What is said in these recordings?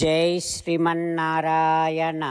జై శ్రీమన్నారాయణ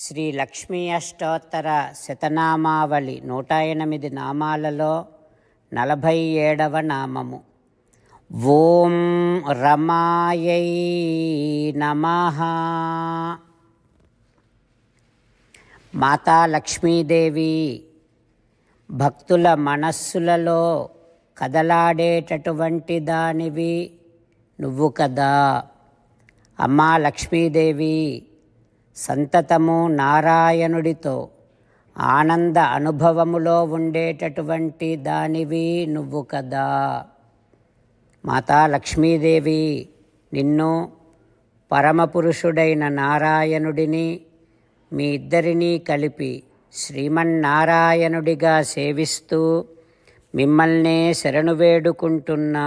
శ్రీ లక్ష్మీ అష్టోత్తర శతనామావళి నూట ఎనిమిది నామాలలో నలభై ఏడవ నామము ఓం రమాయై నమ మాతా లక్ష్మీదేవి భక్తుల మనస్సులలో కదలాడేటటువంటి దానివి నువ్వు కదా అమ్మా లక్ష్మీదేవి సంతతము నారాయణుడితో ఆనంద అనుభవములో ఉండేటటువంటి దానివి నువ్వు కదా మాతా లక్ష్మీదేవి నిన్ను పరమపురుషుడైన నారాయణుడిని మీ ఇద్దరినీ కలిపి శ్రీమన్నారాయణుడిగా సేవిస్తూ మిమ్మల్నే శరణు వేడుకుంటున్నా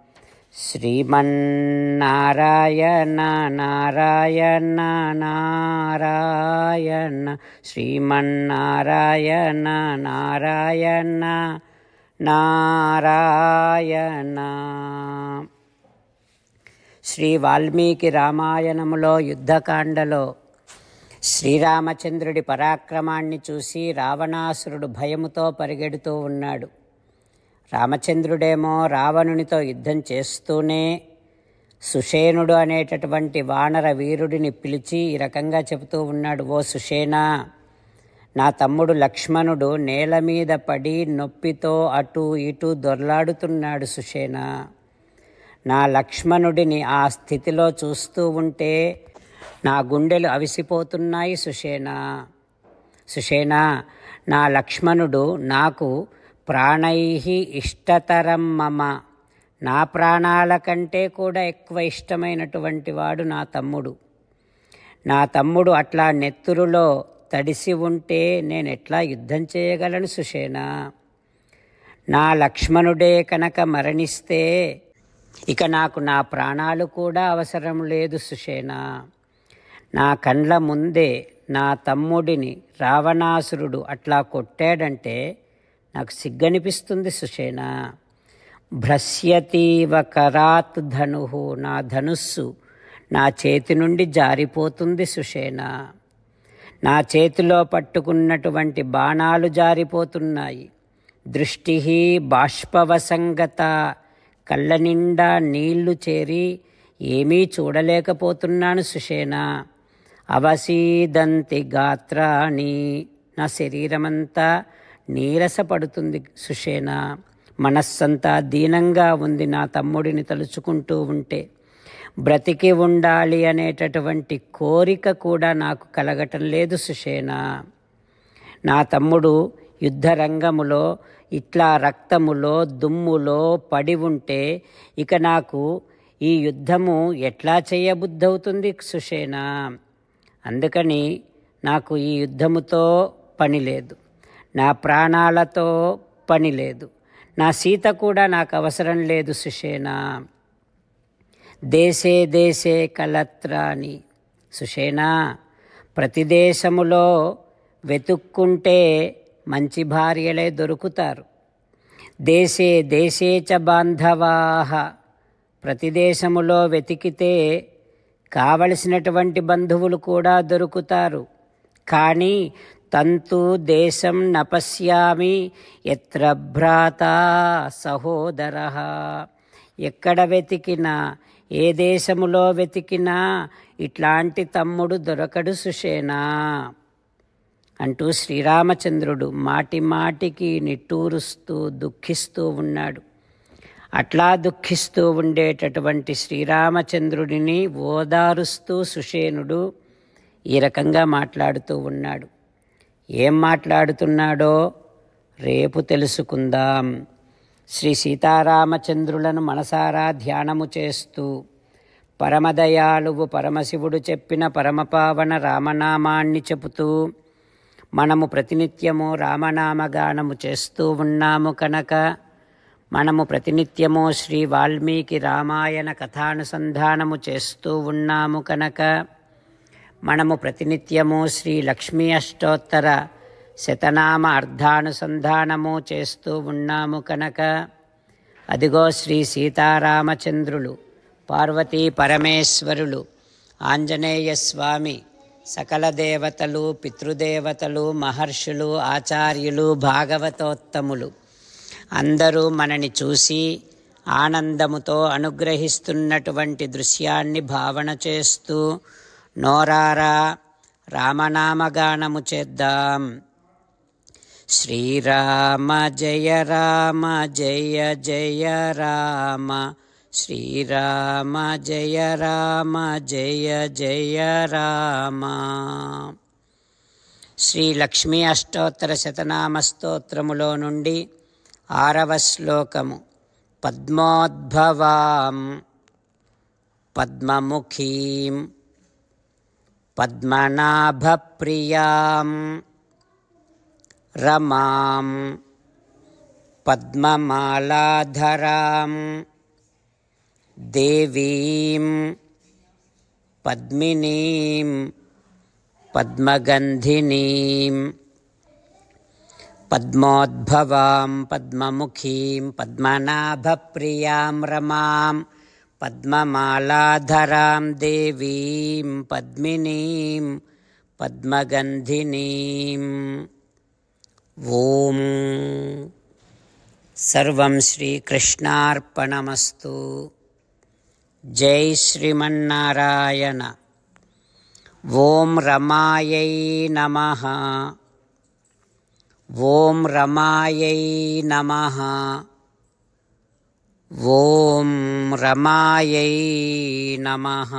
శ్రీమన్నారాయణ నారాయణ నారాయణ శ్రీమన్నారాయణ నారాయణ నారాయణ శ్రీ వాల్మీకి రామాయణములో యుద్ధకాండలో శ్రీరామచంద్రుడి పరాక్రమాన్ని చూసి రావణాసురుడు భయముతో పరిగెడుతూ ఉన్నాడు రామచంద్రుడేమో రావణునితో యుద్ధం చేస్తూనే సుషేణుడు అనేటటువంటి వానర వీరుడిని పిలిచి ఈ రకంగా చెబుతూ ఉన్నాడు ఓ సుషేనా నా తమ్ముడు లక్ష్మణుడు నేల మీద పడి నొప్పితో అటు ఇటు దొర్లాడుతున్నాడు సుషేనా నా లక్ష్మణుడిని ఆ స్థితిలో చూస్తూ ఉంటే నా గుండెలు అవిసిపోతున్నాయి సుషేనా సుషేనా నా లక్ష్మణుడు నాకు ప్రాణై ఇష్టతరం మమ నా ప్రాణాల కంటే కూడా ఎక్కువ ఇష్టమైనటువంటి వాడు నా తమ్ముడు నా తమ్ముడు అట్లా నెత్తురులో తడిసి ఉంటే నేను ఎట్లా యుద్ధం చేయగలను సుషేనా నా లక్ష్మణుడే కనుక మరణిస్తే ఇక నాకు నా ప్రాణాలు కూడా అవసరం లేదు సుషేనా నా కండ్ల ముందే నా తమ్ముడిని రావణాసురుడు అట్లా కొట్టాడంటే నాకు సిగ్గనిపిస్తుంది సుషేణ భ్రస్యతీవ కరాత్ ధను నా ధనుస్సు నా చేతి నుండి జారిపోతుంది సుషేణ నా చేతిలో పట్టుకున్నటువంటి బాణాలు జారిపోతున్నాయి దృష్టి బాష్పవసంగత కళ్ళ నిండా నీళ్లు చేరి ఏమీ చూడలేకపోతున్నాను సుషేణ అవసీదంతి గాత్రాని నా శరీరమంతా నీరసపడుతుంది సుషేనా మనస్సంతా దీనంగా ఉంది నా తమ్ముడిని తలుచుకుంటూ ఉంటే బ్రతికి ఉండాలి అనేటటువంటి కోరిక కూడా నాకు కలగటం లేదు సుషేనా నా తమ్ముడు యుద్ధరంగములో ఇట్లా రక్తములో దుమ్ములో పడి ఉంటే ఇక నాకు ఈ యుద్ధము ఎట్లా చేయబుద్ధవుతుంది సుషేనా అందుకని నాకు ఈ యుద్ధముతో పని లేదు నా ప్రాణాలతో పని లేదు నా సీత కూడా నాకు అవసరం లేదు సుషేనా దేశే దేశే కలత్రాని సుషేనా ప్రతి దేశములో వెతుక్కుంటే మంచి భార్యలే దొరుకుతారు దేశే దేశే చ బాంధవాహ ప్రతి దేశములో వెతికితే కావలసినటువంటి బంధువులు కూడా దొరుకుతారు కానీ తంతు దేశం నపశ్యామి ఎత్ర భ్రాతా సహోదర ఎక్కడ వెతికినా ఏ దేశములో వెతికినా ఇట్లాంటి తమ్ముడు దొరకడు సుషేనా అంటూ శ్రీరామచంద్రుడు మాటి మాటికి నిట్టూరుస్తూ దుఃఖిస్తూ ఉన్నాడు అట్లా దుఃఖిస్తూ ఉండేటటువంటి శ్రీరామచంద్రుడిని ఓదారుస్తూ సుషేనుడు ఈ రకంగా మాట్లాడుతూ ఉన్నాడు ఏం మాట్లాడుతున్నాడో రేపు తెలుసుకుందాం శ్రీ సీతారామచంద్రులను మనసారా ధ్యానము చేస్తూ పరమదయాళువు పరమశివుడు చెప్పిన పరమపావన రామనామాన్ని చెబుతూ మనము ప్రతినిత్యము రామనామగానము చేస్తూ ఉన్నాము కనుక మనము ప్రతినిత్యము శ్రీ వాల్మీకి రామాయణ కథానుసంధానము చేస్తూ ఉన్నాము కనుక మనము ప్రతినిత్యము శ్రీ లక్ష్మీ అష్టోత్తర శతనామ అర్థానుసంధానము చేస్తూ ఉన్నాము కనుక అదిగో శ్రీ సీతారామచంద్రులు పార్వతీ పరమేశ్వరులు ఆంజనేయ స్వామి సకల దేవతలు పితృదేవతలు మహర్షులు ఆచార్యులు భాగవతోత్తములు అందరూ మనని చూసి ఆనందముతో అనుగ్రహిస్తున్నటువంటి దృశ్యాన్ని భావన చేస్తూ నోరారా రామనామగానము చేద్దాం శ్రీరామ జయ రామ జయ జయ రామ శ్రీరామ జయ రామ జయ జయ రామ శ్రీ లక్ష్మీ అష్టోత్తర శతనామ స్తోత్రములో నుండి ఆరవ శ్లోకము పద్మోద్భవాం పద్మముఖీం पद्मनाभप्रियां रमां पद्ममालाधरां देवीं पद्मिनीं पद्मगन्धिनीं पद्मोद्भवां पद्ममुखीं पद्मनाभप्रियां रमाम् पद्ममालाधरां देवीं पद्मिनीं पद्मगन्धिनीम् ॐ सर्वं श्रीकृष्णार्पणमस्तु जै श्रीमन्नारायण ओं रमायै नमः ॐ रमायै नमः ॐ रमायै नमः